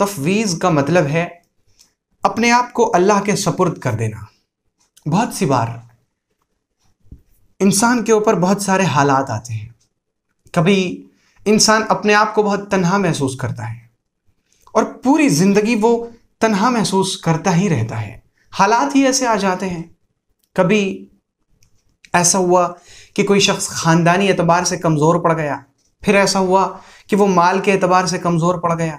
तफवीज़ का मतलब है अपने आप को अल्लाह के सपुर्द कर देना बहुत सी बार इंसान के ऊपर बहुत सारे हालात आते हैं कभी इंसान अपने आप को बहुत तन्हा महसूस करता है और पूरी ज़िंदगी वो तन्हा महसूस करता ही रहता है हालात ही ऐसे आ जाते हैं कभी ऐसा हुआ कि कोई शख्स ख़ानदानी एतबार से कमज़ोर पड़ गया फिर ऐसा हुआ कि वो माल के एतबार से कमज़ोर पड़ गया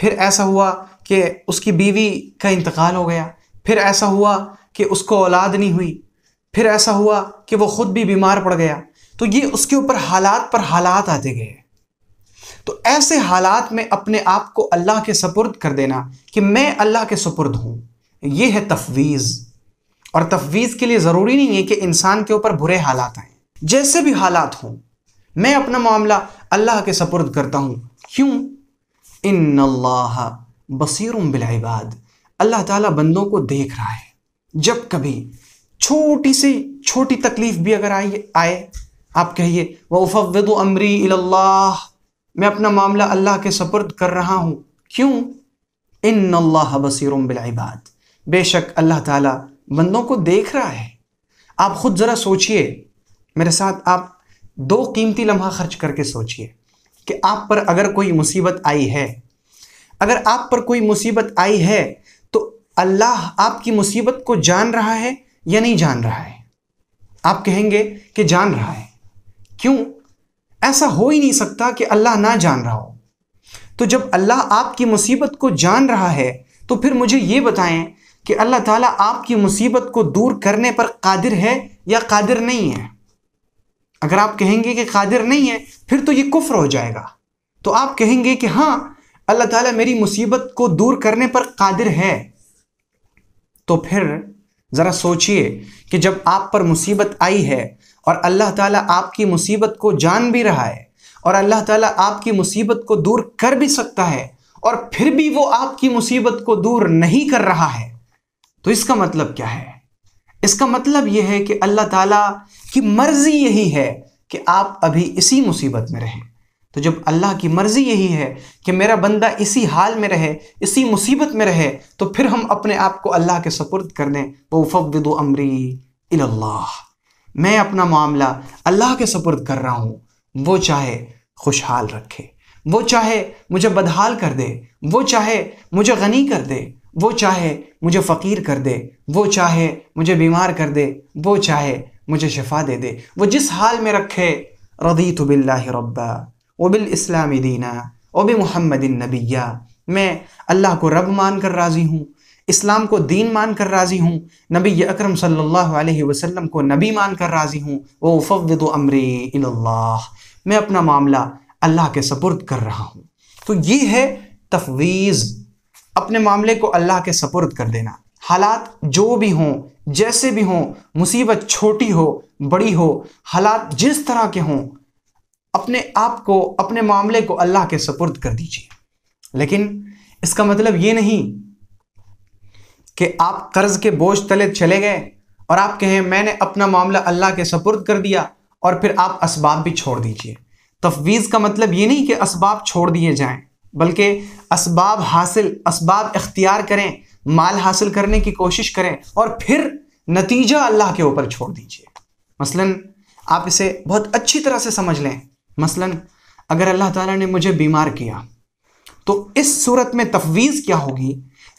फिर ऐसा हुआ कि उसकी बीवी का इंतकाल हो गया फिर ऐसा हुआ कि उसको औलाद नहीं हुई फिर ऐसा हुआ कि वो ख़ुद भी बीमार पड़ गया तो ये उसके ऊपर हालात पर हालात आते गए तो ऐसे हालात में अपने आप को अल्लाह के सपुर्द कर देना कि मैं अल्लाह के सपुर्द हूँ ये है तफवीज़ और तफवीज़ के लिए ज़रूरी नहीं है कि इंसान के ऊपर बुरे हालात आए जैसे भी हालात हों मैं अपना मामला अल्लाह के सपुर्द करता हूँ क्यों इन बसर बसीरम बिलबाद अल्लाह ताला बंदों को देख रहा है जब कभी छोटी से छोटी तकलीफ भी अगर आई आए आप कहिए वफ़द अमरी मैं अपना मामला अल्लाह के सपर्द कर रहा हूँ क्यों इन अल्लाह बसीरम बिलबाद बेशक अल्लाह ताला बंदों को देख रहा है आप ख़ुद ज़रा सोचिए मेरे साथ आप दो कीमती लम्हा खर्च करके सोचिए कि आप पर अगर कोई मुसीबत आई है अगर आप पर कोई मुसीबत आई है तो अल्लाह आपकी मुसीबत को जान रहा है या नहीं जान रहा है आप कहेंगे कि जान रहा है क्यों ऐसा हो ही नहीं सकता कि अल्लाह ना जान रहा हो तो जब अल्लाह आपकी मुसीबत को जान रहा है तो फिर मुझे ये बताएं कि अल्लाह ताला आपकी मुसीबत को दूर करने पर कादिर है या कादिर नहीं है अगर आप कहेंगे कि कादिर नहीं है फिर तो ये कुफ्र हो जाएगा तो आप कहेंगे कि हाँ अल्लाह ताला मेरी मुसीबत को दूर करने पर कादिर है तो फिर ज़रा सोचिए कि जब आप पर मुसीबत आई है और अल्लाह ताला आपकी मुसीबत को जान भी रहा है और अल्लाह ताला आपकी मुसीबत को दूर कर भी सकता है और फिर भी वो आपकी मुसीबत को दूर नहीं कर रहा है तो इसका मतलब क्या है इसका मतलब यह है कि अल्लाह ताला की मर्ज़ी यही है कि आप अभी इसी मुसीबत में रहें तो जब अल्लाह की मर्ज़ी यही है कि मेरा बंदा इसी हाल में रहे इसी मुसीबत में रहे तो फिर हम अपने आप को अल्लाह के सपुर्द कर दें वो फवद अमरी अल्लाह मैं अपना मामला अल्लाह के सपुर्द कर रहा हूँ वो चाहे खुशहाल रखे वो चाहे मुझे बदहाल कर दे वो चाहे मुझे गनी कर दे वो चाहे मुझे फ़कीर कर दे वो चाहे मुझे बीमार कर दे वो चाहे मुझे शफा दे दे वो जिस हाल में रखे रदी तो बिल्ला रब्बा बिल इस्लाम दीना बिल महमद नबिया मैं अल्लाह को रब मान कर राज़ी हूँ इस्लाम को दीन मान कर राज़ी हूँ नबी अक्रम सल्लल्लाहु वसल्लम को नबी मान कर राज़ी हूँ वो फ़वद अमरी मैं अपना मामला अल्लाह के सपुर्द कर रहा हूँ तो ये है तफवीज़ अपने मामले को अल्लाह के सपुर्द कर देना हालात जो भी हों जैसे भी हों मुसीबत छोटी हो बड़ी हो हालात जिस तरह के हों अपने आप को अपने मामले को अल्लाह के सपुर्द कर दीजिए लेकिन इसका मतलब ये नहीं कि आप कर्ज के बोझ तले चले गए और आप कहें मैंने अपना मामला अल्लाह के सपुर्द कर दिया और फिर आप इसबाब भी छोड़ दीजिए तफवीज़ का मतलब ये नहीं कि इसबाब छोड़ दिए जाएं बल्कि इसबाब हासिल इसबाब इख्तियार करें माल हासिल करने की कोशिश करें और फिर नतीजा अल्लाह के ऊपर छोड़ दीजिए मसलन आप इसे बहुत अच्छी तरह से समझ लें मसलन अगर अल्लाह ताला ने मुझे बीमार किया तो इस सूरत में तफवीज़ क्या होगी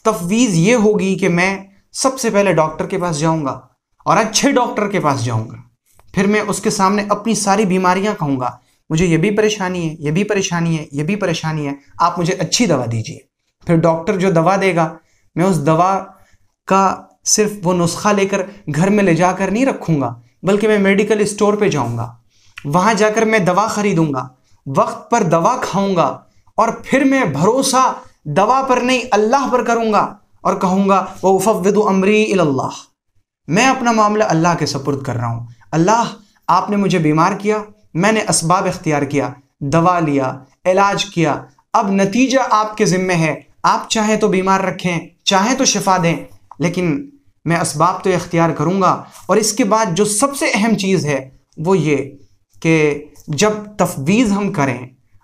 तफवीज़ ये होगी कि मैं सबसे पहले डॉक्टर के पास जाऊंगा और अच्छे डॉक्टर के पास जाऊंगा फिर मैं उसके सामने अपनी सारी बीमारियां कहूंगा मुझे ये भी परेशानी है ये भी परेशानी है ये भी परेशानी है आप मुझे अच्छी दवा दीजिए फिर डॉक्टर जो दवा देगा मैं उस दवा का सिर्फ वो नुस्खा लेकर घर में ले जाकर नहीं रखूँगा बल्कि मैं मेडिकल स्टोर पर जाऊँगा वहाँ जाकर मैं दवा खरीदूँगा वक्त पर दवा खाऊँगा और फिर मैं भरोसा दवा पर नहीं अल्लाह पर करूँगा और कहूँगा वो उफ़वद अमरी अल्लाह मैं अपना मामला अल्लाह के सपुर्द कर रहा हूँ अल्लाह आपने मुझे बीमार किया मैंने इसबाब इख्तियार किया दवा लिया इलाज किया अब नतीजा आपके ज़िम्मे है आप चाहें तो बीमार रखें चाहें तो शिफा दें लेकिन मैं इसबाब तो इख्तियार करूँगा और इसके बाद जो सबसे अहम चीज़ है वो ये कि जब तफवीज़ हम करें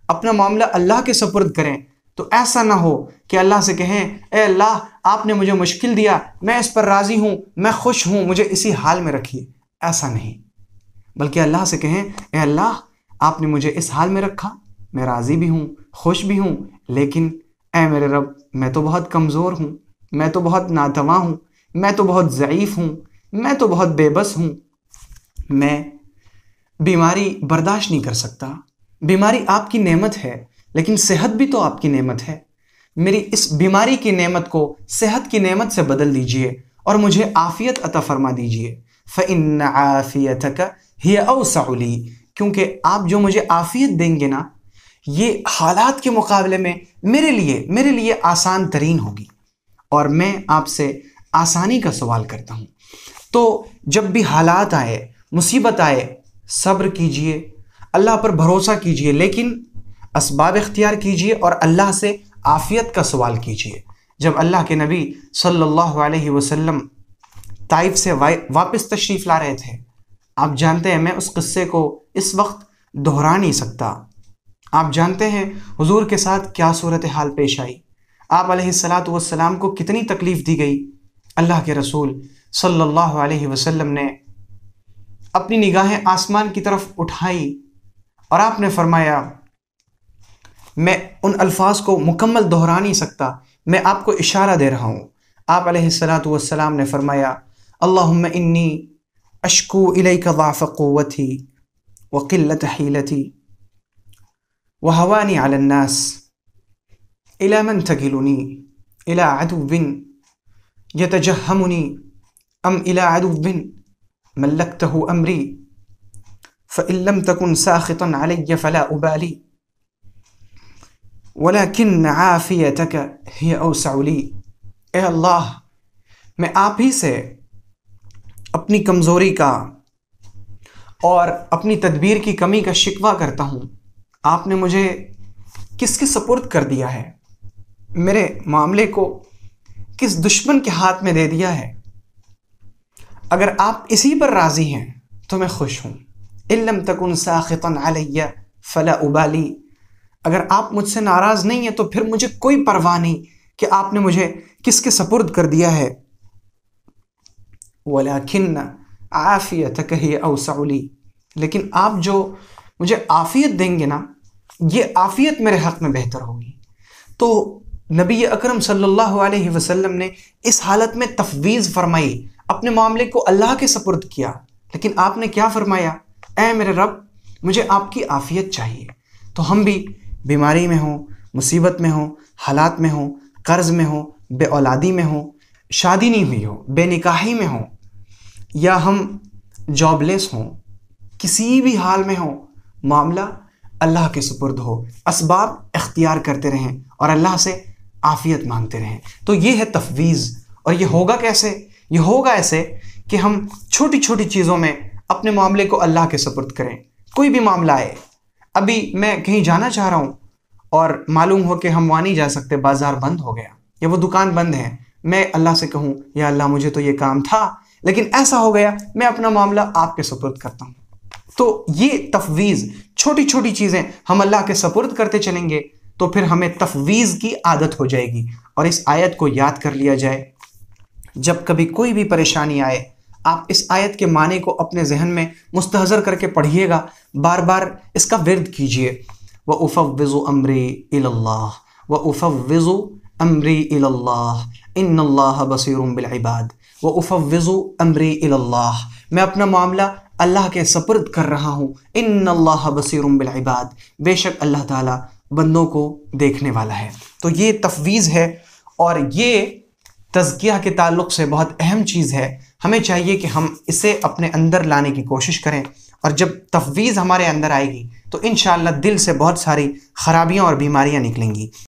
अपना मामला अल्लाह के सपुर्द करें तो ऐसा ना हो कि अल्लाह से कहें ए अल्लाह आपने मुझे मुश्किल दिया मैं इस पर राज़ी हूँ मैं खुश हूँ मुझे इसी हाल में रखिए ऐसा नहीं बल्कि अल्लाह से कहें ए अल्लाह आपने मुझे इस हाल में रखा मैं राज़ी भी हूँ खुश भी हूँ लेकिन ए मेरे रब मैं तो बहुत कमज़ोर हूँ मैं तो बहुत नातवा हूँ मैं तो बहुत ज़यीफ़ हूँ मैं तो बहुत बेबस हूँ मैं बीमारी बर्दाश्त नहीं कर सकता बीमारी आपकी नेमत है लेकिन सेहत भी तो आपकी नेमत है मेरी इस बीमारी की नेमत को सेहत की नेमत से बदल दीजिए और मुझे आफ़ियत अता फरमा दीजिए इन आफ़ियत का ही अवसली क्योंकि आप जो मुझे आफ़ियत देंगे ना ये हालात के मुकाबले में मेरे लिए मेरे लिए आसान तरीन होगी और मैं आपसे आसानी का सवाल करता हूँ तो जब भी हालात आए मुसीबत आए सब्र कीजिए अल्लाह पर भरोसा कीजिए लेकिन इसबाब इख्तियार कीजिए और अल्लाह से आफ़ियत का सवाल कीजिए जब अल्लाह के नबी सल्लल्लाहु अलैहि वसल्लम ताइफ से वापस तशरीफ़ ला रहे थे आप जानते हैं मैं उस किस्से को इस वक्त दोहरा नहीं सकता आप जानते हैं हुजूर के साथ क्या सूरत हाल पेश आई आप सलात वसलाम को कितनी तकलीफ़ दी गई अल्लाह के रसूल सल्लल्लाहु अलैहि वसल्लम ने अपनी निगाहें आसमान की तरफ उठाई और आपने फरमाया मैं उन अल्फाज को मुकम्मल दोहरा नहीं सकता मैं आपको इशारा दे रहा हूँ आप सलात वसलाम ने फरमाया अल्लाह इन्नी أشكو إليك ضعف قوتي وقلة حيلتي وهواني على الناس إلى من تجلني إلى عدو يتجهمني أم إلى عدو ملكته أمري فإن لم تكن ساخطا علي فلا أبالي ولكن عافيتك هي أوسع لي إيه الله ما أبي ही अपनी कमज़ोरी का और अपनी तदबीर की कमी का शिकवा करता हूँ आपने मुझे किसके सपुर्द कर दिया है मेरे मामले को किस दुश्मन के हाथ में दे दिया है अगर आप इसी पर राज़ी हैं तो मैं खुश हूँ इल्लम तकन साखतन आलिया फला उबाली अगर आप मुझसे नाराज़ नहीं हैं तो फिर मुझे कोई परवाह नहीं कि आपने मुझे किसके सपुर्द कर दिया है वलाखिन आफियत ही अवसाउली लेकिन आप जो मुझे आफियत देंगे ना ये आफियत मेरे हक़ में बेहतर होगी तो नबी अकरम सल्लल्लाहु अलैहि वसल्लम ने इस हालत में तफवीज़ फरमाई अपने मामले को अल्लाह के सपुर्द किया लेकिन आपने क्या फरमाया ऐ मेरे रब मुझे आपकी आफियत चाहिए तो हम भी बीमारी में हों मुसीबत में हों हालात में हों कर्ज़ में हों बे औलादी में हों शादी नहीं हुई हो बेनिकाही में हों या हम जॉबलेस हों किसी भी हाल में हों मामला अल्लाह के सुपुर्द हो इसबाब इख्तियार करते रहें और अल्लाह से आफ़ियत मांगते रहें तो ये है तफवीज़ और ये होगा कैसे ये होगा ऐसे कि हम छोटी छोटी चीज़ों में अपने मामले को अल्लाह के सुपुर्द करें कोई भी मामला आए अभी मैं कहीं जाना चाह रहा हूँ और मालूम हो कि हम वहाँ नहीं जा सकते बाज़ार बंद हो गया या वो दुकान बंद है मैं अल्लाह से कहूँ या अल्लाह मुझे तो ये काम था लेकिन ऐसा हो गया मैं अपना मामला आपके सुपुर्द करता हूं तो ये तफवीज़ छोटी छोटी चीज़ें हम अल्लाह के सपुर्द करते चलेंगे तो फिर हमें तफवीज़ की आदत हो जाएगी और इस आयत को याद कर लिया जाए जब कभी कोई भी परेशानी आए आप इस आयत के माने को अपने जहन में मुस्तहजर करके पढ़िएगा बार बार इसका विरद कीजिए व उफ अम्री इल्ला व उफ अम्री इल्ला इन व उफ़वज़ो अमरी अल्लाह मैं अपना मामला अल्लाह के सपर्द कर रहा हूँ इन अल्लाह बसरबाद बेशक अल्लाह ताला बंदों को देखने वाला है तो ये तफवीज़ है और ये तजकिया के ताल्लुक से बहुत अहम चीज़ है हमें चाहिए कि हम इसे अपने अंदर लाने की कोशिश करें और जब तफवीज़ हमारे अंदर आएगी तो इन दिल से बहुत सारी ख़राबियाँ और बीमारियाँ निकलेंगी